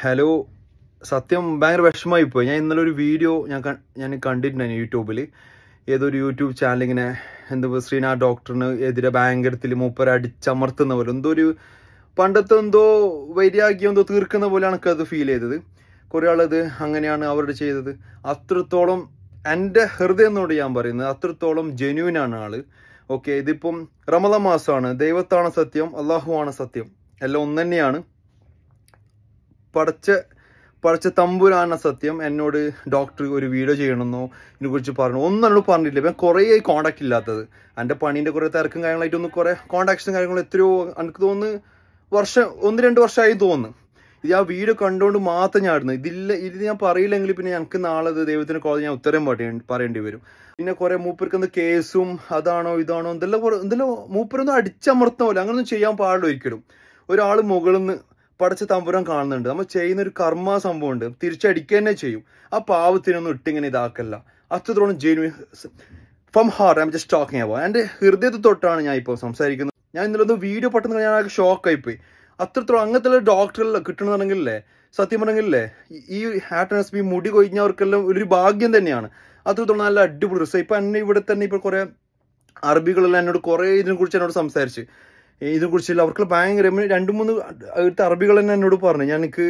Hello സത്യം ഭയങ്കര വിഷമമായിപ്പോയി ഞാൻ ഇന്നലെ ഒരു വീഡിയോ ഞാൻ ഞാൻ കണ്ടിട്ടുണ്ടായിരുന്നു യൂട്യൂബിൽ ഏതൊരു യൂട്യൂബ് ചാനൽ ഇങ്ങനെ എന്തോ ശ്രീനാ ഡോക്ടറിന് എതിരെ ഭയങ്കരത്തിൽ മൂപ്പര അടിച്ചമർത്തുന്ന പോലെ എന്തോ ഒരു പണ്ടത്തെ എന്തോ വൈരാഗ്യം എന്തോ തീർക്കുന്ന പോലെ എനിക്ക് അത് ഫീൽ ചെയ്തത് കുറേ ആളത് അങ്ങനെയാണ് അവരോട് ചെയ്തത് അത്രത്തോളം എൻ്റെ എന്നോട് ഞാൻ പറയുന്നത് അത്രത്തോളം ജെന്യൂൻ ആണ് ആള് ഓക്കെ ഇതിപ്പം റമദ മാസമാണ് ദൈവത്താണ് സത്യം ആണ് സത്യം എല്ലാം ഒന്നു തന്നെയാണ് പടച്ച പടച്ച തമ്പുരാണ് സത്യം എന്നോട് ഡോക്ടർ ഒരു വീഡിയോ ചെയ്യണമെന്നോ ഇതിനെക്കുറിച്ച് പറഞ്ഞു ഒന്നും എന്നോട് പറഞ്ഞിട്ടില്ല ഇപ്പം കുറേ ആയി കോണ്ടാക്ട് ഇല്ലാത്തത് എൻ്റെ പണീൻ്റെ കുറേ തിരക്കും കാര്യങ്ങളായിട്ടൊന്നും കുറേ കോണ്ടാക്ട്സും കാര്യങ്ങളും എത്രയോ എനിക്ക് തോന്നുന്നു വർഷം ഒന്ന് രണ്ട് വർഷമായി തോന്നുന്നു ഇത് ആ വീഡിയോ കണ്ടുകൊണ്ട് മാത്രം ഞാൻ ഇടുന്നത് ഇതില്ല ഇത് ഞാൻ പറയില്ലെങ്കിൽ പിന്നെ ഞങ്ങൾക്ക് നാളെ ദൈവത്തിന് കോളേജ് ഞാൻ ഉത്തരം പറയേണ്ടി വരും പിന്നെ കുറേ മൂപ്പർക്ക് എന്ത് കേസും അതാണോ ഇതാണോ എന്തെല്ലാം കുറേ എന്തെല്ലാം മൂപ്പരൊന്നും അടിച്ചമർത്തമല്ലോ അങ്ങനൊന്നും ചെയ്യാൻ പാടില്ല ഒരിക്കലും ഒരാൾ മുകളിൽ നിന്ന് പടച്ച തമ്പുരാൻ കാണുന്നുണ്ട് നമ്മൾ ചെയ്യുന്ന ഒരു കർമ്മ സംഭവം ഉണ്ട് തിരിച്ചടിക്കുക തന്നെ ചെയ്യും ആ പാവത്തിനൊന്നും ഇട്ടിങ്ങനെ ഇതാക്കല്ല അത്രത്തോളം genuine from heart I'm just talking അവ എൻ്റെ ഹൃദയത്തിൽ തൊട്ടാണ് ഞാൻ ഇപ്പോൾ സംസാരിക്കുന്നത് ഞാൻ ഇന്നലെ വീഡിയോ പെട്ടെന്ന് ഞാൻ ആകെ പോയി അത്രത്തോളം അങ്ങനത്തെ ഡോക്ടറിൽ കിട്ടണമെന്നുണ്ടെങ്കിലേ സത്യം പറഞ്ഞെങ്കിലേ ഈ ഹാപ്പിനെസ് ഈ മുടി കൊഴിഞ്ഞവർക്കെല്ലാം ഒരു ഭാഗ്യം തന്നെയാണ് അത്രത്തോളം നല്ല അടിപൊളി റിസൾട്ട് ഇപ്പം എന്നെ ഇവിടെ തന്നെ ഇപ്പോൾ കുറേ അറബികളെല്ലാം എന്നോട് കുറേ ഇതിനെക്കുറിച്ച് എന്നോട് സംസാരിച്ച് ഇതിനെക്കുറിച്ചുള്ള അവർക്ക് ഭയങ്കര രണ്ട് മൂന്ന് അടുത്ത അറബികൾ തന്നെ എന്നോട് പറഞ്ഞു ഞാൻ എനിക്ക്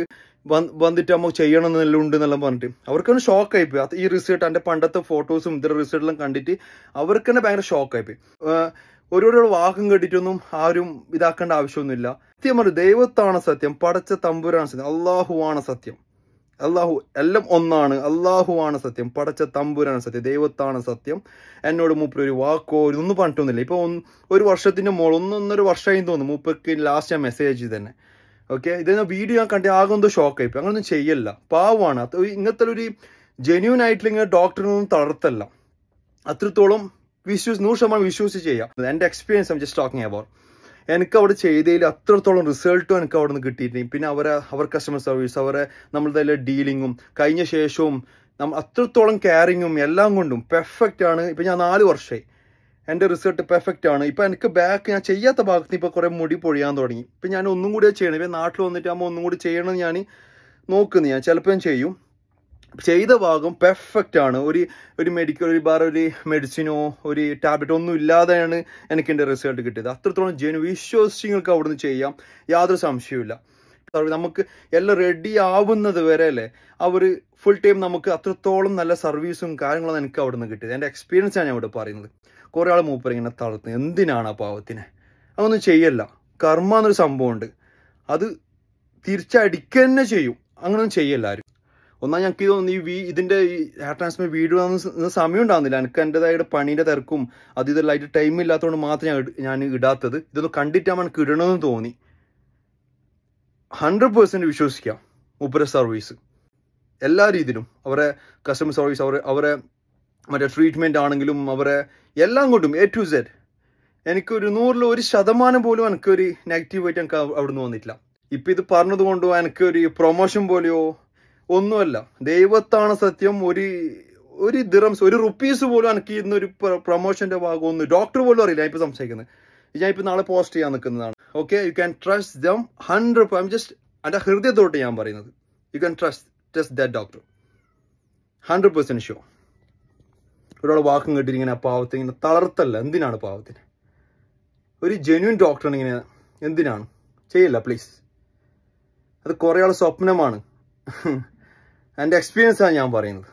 വന്നിട്ട് അമ്മ ചെയ്യണം എന്നെല്ലാം ഉണ്ട് എന്നെല്ലാം പറഞ്ഞിട്ട് അവർക്കൊന്ന് ഷോക്ക് ആയിപ്പോയി ഈ റിസൾട്ട് എൻ്റെ പണ്ടത്തെ ഫോട്ടോസും ഇതിൻ്റെ റിസൾട്ടെല്ലാം കണ്ടിട്ട് അവർക്ക് തന്നെ ഭയങ്കര ഷോക്കായി ഒരു ഓരോരോ വാക്കും കേട്ടിട്ടൊന്നും ആരും ഇതാക്കേണ്ട ആവശ്യമൊന്നുമില്ല സത്യം പറഞ്ഞു ദൈവത്താണ് സത്യം പടച്ച തമ്പുരാണ് സത്യം അള്ളാഹുവാണ് സത്യം അള്ളാഹു എല്ലാം ഒന്നാണ് അള്ളാഹു ആണ് സത്യം പടച്ച തമ്പുരാണ് സത്യം ദൈവത്താണ് സത്യം എന്നോട് മൂപ്പര് ഒരു വാക്കോ ഒന്നും പറഞ്ഞിട്ടൊന്നുമില്ല ഇപ്പോൾ ഒരു വർഷത്തിൻ്റെ മോൾ ഒന്നൊന്നൊരു വർഷമായി തോന്നുന്നു മൂപ്പർക്ക് ലാസ്റ്റ് ഞാൻ മെസ്സേജ് തന്നെ ഓക്കെ ഇത് വീഡിയോ ഞാൻ കണ്ടി ആകെ എന്തോ ഷോക്കായി ഇപ്പോൾ അങ്ങനൊന്നും ചെയ്യല്ല പാവമാണ് അത് ഇങ്ങനത്തെ ഒരു ജെന്യൂൻ ആയിട്ടുള്ള ഇങ്ങനെ ഡോക്ടറിനൊന്നും തളർത്തല്ല അത്രത്തോളം വിശ്വസ് നൂറ് ശതമാനം വിശ്വസിച്ച് ചെയ്യാം എൻ്റെ experience I'm just talking about എനിക്ക് അവിടെ ചെയ്തതിൽ അത്രത്തോളം റിസൾട്ടും എനിക്ക് അവിടെ നിന്ന് കിട്ടിയിട്ടുണ്ട് പിന്നെ അവരെ അവർ കസ്റ്റമർ സർവീസ് അവരെ നമ്മളുടെ ഡീലിങ്ങും കഴിഞ്ഞ ശേഷവും നമ്മൾ അത്രത്തോളം കെയറിങ്ങും എല്ലാം കൊണ്ടും പെർഫെക്റ്റ് ആണ് ഇപ്പം ഞാൻ നാല് വർഷമായി എൻ്റെ റിസൾട്ട് പെർഫെക്റ്റ് ആണ് ഇപ്പം എനിക്ക് ബാക്ക് ഞാൻ ചെയ്യാത്ത ഭാഗത്ത് ഇപ്പോൾ കുറേ മുടി പൊഴിയാൻ തുടങ്ങി ഇപ്പം ഞാൻ ഒന്നും കൂടി ചെയ്യണം ഇപ്പം നാട്ടിൽ വന്നിട്ട് ആകുമ്പോൾ ഒന്നും കൂടി ചെയ്യണമെന്ന് ഞാൻ നോക്കുന്നു ഞാൻ ചിലപ്പോൾ ഞാൻ ചെയ്യും ചെയ്ത ഭാഗം പെർഫെക്റ്റ് ആണ് ഒരു ഒരു മെഡിക്കൽ ഒരു ബാർ ഒരു മെഡിസിനോ ഒരു ടാബ്ലറ്റോ ഒന്നും ഇല്ലാതെയാണ് എനിക്ക് എൻ്റെ റിസൾട്ട് കിട്ടിയത് അത്രത്തോളം ജെനു വിശ്വസിച്ച് നിങ്ങൾക്ക് അവിടുന്ന് ചെയ്യാം യാതൊരു സംശയവുമില്ല നമുക്ക് എല്ലാം റെഡി ആവുന്നത് വരെ അല്ലേ അവർ ഫുൾ ടൈം നമുക്ക് അത്രത്തോളം നല്ല സർവീസും കാര്യങ്ങളും എനിക്ക് അവിടെ നിന്ന് കിട്ടിയത് എൻ്റെ എക്സ്പീരിയൻസാണ് ഞാൻ ഇവിടെ പറയുന്നത് കുറേ ആൾ മൂപ്പർ ഇങ്ങനെ തളർത്തുന്നത് എന്തിനാണ് ആ പാവത്തിനെ അതൊന്നും ചെയ്യല്ല കർമ്മ എന്നൊരു സംഭവമുണ്ട് അത് തിരിച്ചടിക്കുക തന്നെ ചെയ്യും അങ്ങനൊന്നും ചെയ്യല്ല ആരും ഒന്നാം ഞങ്ങൾക്ക് ഇതൊന്നും ഈ വീ ഇതിൻ്റെ ഈ ഹെയർ ട്രാൻസ്ഫർ വീഡിയോ സമയം ഉണ്ടാകുന്നില്ല എനിക്ക് എൻ്റെതായിട്ട് പണീൻ്റെ തിരക്കും അത് ഇതെല്ലാമായിട്ട് ടൈം ഇല്ലാത്തതുകൊണ്ട് മാത്രം ഞാൻ ഞാൻ ഇടാത്തത് ഇതൊന്ന് കണ്ടിട്ടാണ് എനിക്ക് ഇടണമെന്ന് തോന്നി ഹൺഡ്രഡ് പേഴ്സൻറ്റ് വിശ്വസിക്കാം ഉപര സർവീസ് എല്ലാ രീതിയിലും അവരെ കസ്റ്റമർ സർവീസ് അവരെ അവരെ മറ്റേ ട്രീറ്റ്മെൻറ്റ് ആണെങ്കിലും അവരെ എല്ലാം കൊണ്ടും എ ടു സെഡ് എനിക്കൊരു നൂറിൽ ഒരു ശതമാനം പോലും എനിക്കൊരു നെഗറ്റീവായിട്ട് എനിക്ക് അവിടെ നിന്ന് വന്നിട്ടില്ല ഇപ്പം ഇത് പറഞ്ഞതുകൊണ്ടോ എനിക്കൊരു പ്രൊമോഷൻ പോലെയോ ഒന്നുമല്ല ദൈവത്താണ് സത്യം ഒരു ഒരു ദിറംസ് ഒരു റുപ്പീസ് പോലും എനിക്ക് ഇന്നൊരു ഒരു പ്രൊമോഷന്റെ ഭാഗമൊന്നും ഡോക്ടർ പോലും അറിയില്ല ഞാൻ ഇപ്പൊ സംസാരിക്കുന്നത് ഞാൻ ഇപ്പൊ നാളെ പോസ്റ്റ് ചെയ്യാൻ നിൽക്കുന്നതാണ് okay you can trust them hundred I'm just എൻ്റെ ഹൃദയത്തോട്ട് ഞാൻ പറയുന്നത് you can trust just that doctor hundred percent ഷോ ഒരാൾ വാക്കും കേട്ടിട്ട് ഇങ്ങനെ പാവത്തെ ഇങ്ങനെ തളർത്തല്ല എന്തിനാണ് പാവത്തിന് ഒരു ജെന്യൂൻ ഡോക്ടർ ഇങ്ങനെ എന്തിനാണ് ചെയ്യില്ല പ്ലീസ് അത് കുറേ ആൾ സ്വപ്നമാണ് and experience on Yambarin.